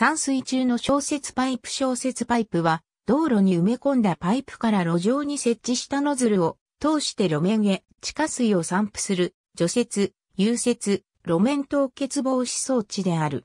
散水中の小節パイプ小節パイプは、道路に埋め込んだパイプから路上に設置したノズルを通して路面へ地下水を散布する除雪、融雪、路面凍結防止装置である。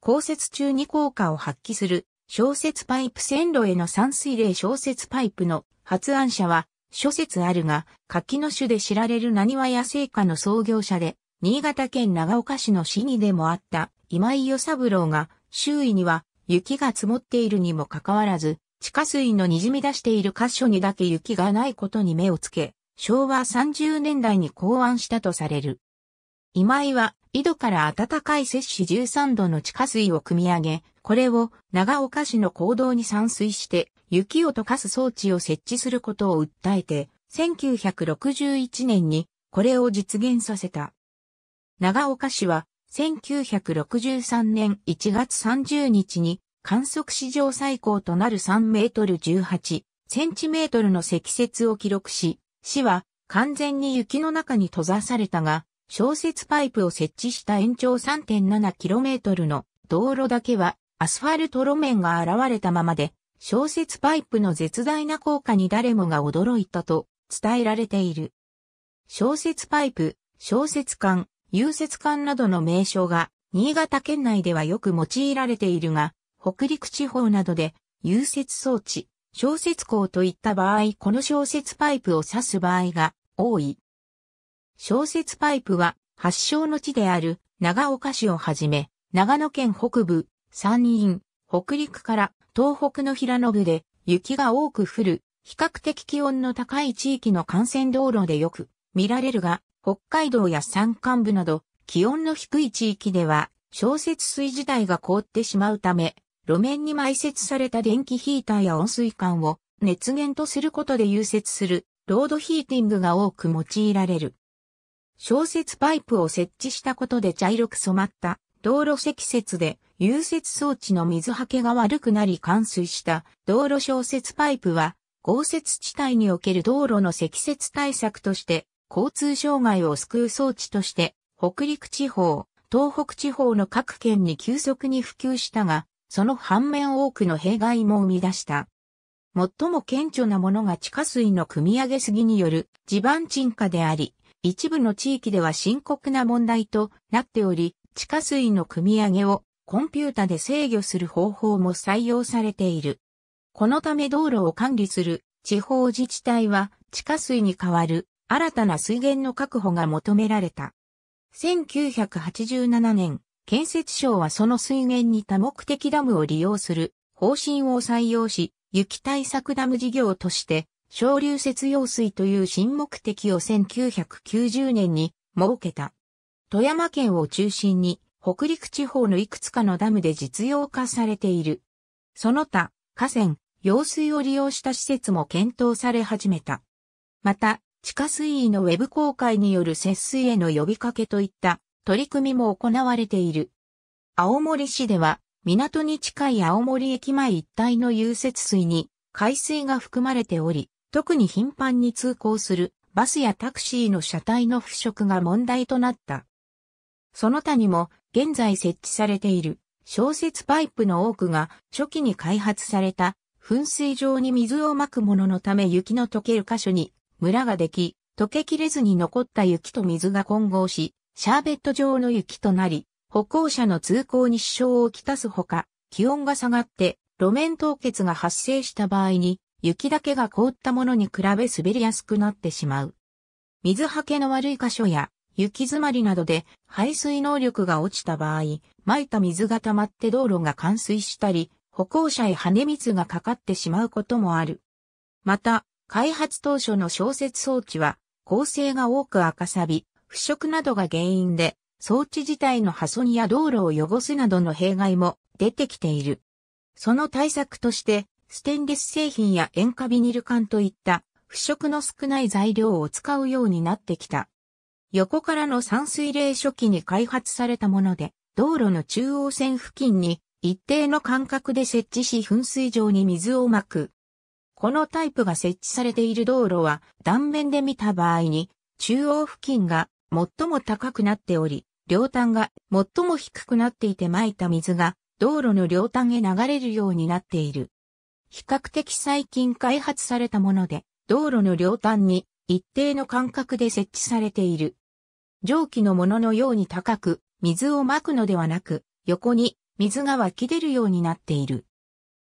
降雪中に効果を発揮する小説パイプ線路への散水例小説パイプの発案者は諸説あるが、柿の種で知られる何和や生菓の創業者で、新潟県長岡市の市議でもあった今井与三郎が周囲には雪が積もっているにもかかわらず、地下水の滲み出している箇所にだけ雪がないことに目をつけ、昭和30年代に考案したとされる。今井は、井戸から暖かい摂氏13度の地下水を汲み上げ、これを長岡市の行動に散水して、雪を溶かす装置を設置することを訴えて、1961年にこれを実現させた。長岡市は1963年1月30日に観測史上最高となる3メートル18センチメートルの積雪を記録し、市は完全に雪の中に閉ざされたが、小雪パイプを設置した延長 3.7km の道路だけはアスファルト路面が現れたままで、小雪パイプの絶大な効果に誰もが驚いたと伝えられている。小雪パイプ、小雪管、融雪管などの名称が、新潟県内ではよく用いられているが、北陸地方などで、融雪装置、小雪港といった場合、この小雪パイプを指す場合が多い。小雪パイプは、発祥の地である長岡市をはじめ、長野県北部、山陰、北陸から東北の平野部で雪が多く降る、比較的気温の高い地域の幹線道路でよく見られるが、北海道や山間部など気温の低い地域では小雪水自体が凍ってしまうため、路面に埋設された電気ヒーターや温水管を熱源とすることで融雪するロードヒーティングが多く用いられる。小雪パイプを設置したことで茶色く染まった道路積雪で融雪装置の水はけが悪くなり冠水した道路小雪パイプは豪雪地帯における道路の積雪対策として交通障害を救う装置として、北陸地方、東北地方の各県に急速に普及したが、その反面多くの弊害も生み出した。最も顕著なものが地下水の汲み上げすぎによる地盤沈下であり、一部の地域では深刻な問題となっており、地下水の汲み上げをコンピュータで制御する方法も採用されている。このため道路を管理する地方自治体は地下水に代わる新たな水源の確保が求められた。1987年、建設省はその水源に多目的ダムを利用する方針を採用し、雪対策ダム事業として、昇流節用水という新目的を1990年に設けた。富山県を中心に、北陸地方のいくつかのダムで実用化されている。その他、河川、用水を利用した施設も検討され始めた。また、地下水位のウェブ公開による節水への呼びかけといった取り組みも行われている。青森市では、港に近い青森駅前一帯の融雪水に海水が含まれており、特に頻繁に通行するバスやタクシーの車体の腐食が問題となった。その他にも現在設置されている小雪パイプの多くが初期に開発された噴水場に水をまくもののため雪の溶ける箇所に村ができ、溶けきれずに残った雪と水が混合し、シャーベット状の雪となり、歩行者の通行に支障をきたすほか、気温が下がって路面凍結が発生した場合に、雪だけが凍ったものに比べ滑りやすくなってしまう。水はけの悪い箇所や雪詰まりなどで排水能力が落ちた場合、撒いた水が溜まって道路が冠水したり、歩行者へ羽水がかかってしまうこともある。また、開発当初の小説装置は、構成が多く赤錆腐食などが原因で、装置自体の破損や道路を汚すなどの弊害も出てきている。その対策として、ステンレス製品や塩化ビニル管といった腐食の少ない材料を使うようになってきた。横からの散水冷初期に開発されたもので、道路の中央線付近に一定の間隔で設置し噴水場に水をまくこのタイプが設置されている道路は断面で見た場合に中央付近が最も高くなっており、両端が最も低くなっていて撒いた水が道路の両端へ流れるようになっている。比較的最近開発されたもので、道路の両端に一定の間隔で設置されている。蒸気のもののように高く、水を撒くのではなく、横に水が湧き出るようになっている。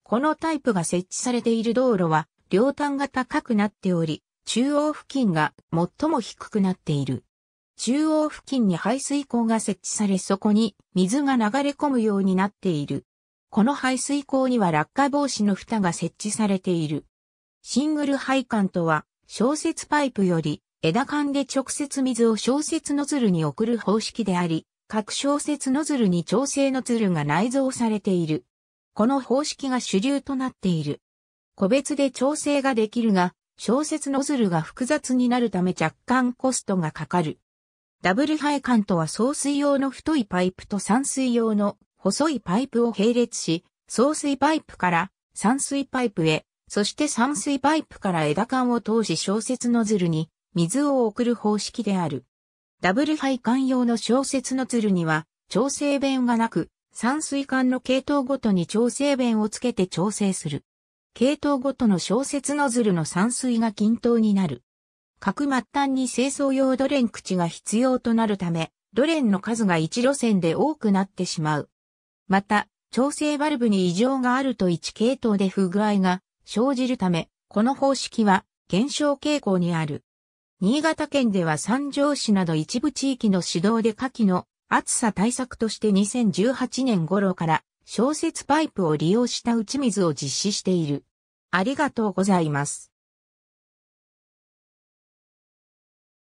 このタイプが設置されている道路は、両端が高くなっており、中央付近が最も低くなっている。中央付近に排水溝が設置されそこに水が流れ込むようになっている。この排水溝には落下防止の蓋が設置されている。シングル配管とは、小節パイプより枝管で直接水を小節ノズルに送る方式であり、各小節ノズルに調整ノズルが内蔵されている。この方式が主流となっている。個別で調整ができるが、小説ノズルが複雑になるため若干コストがかかる。ダブル配管とは送水用の太いパイプと散水用の細いパイプを並列し、送水パイプから散水パイプへ、そして散水パイプから枝管を通し小説ノズルに水を送る方式である。ダブル配管用の小説ノズルには調整弁がなく、散水管の系統ごとに調整弁をつけて調整する。系統ごとの小節ノズルの散水が均等になる。各末端に清掃用ドレン口が必要となるため、ドレンの数が1路線で多くなってしまう。また、調整バルブに異常があると1系統で不具合が生じるため、この方式は減少傾向にある。新潟県では三条市など一部地域の指導で下記の暑さ対策として2018年頃から消雪パイプを利用した打ち水を実施している。ありがとうございます。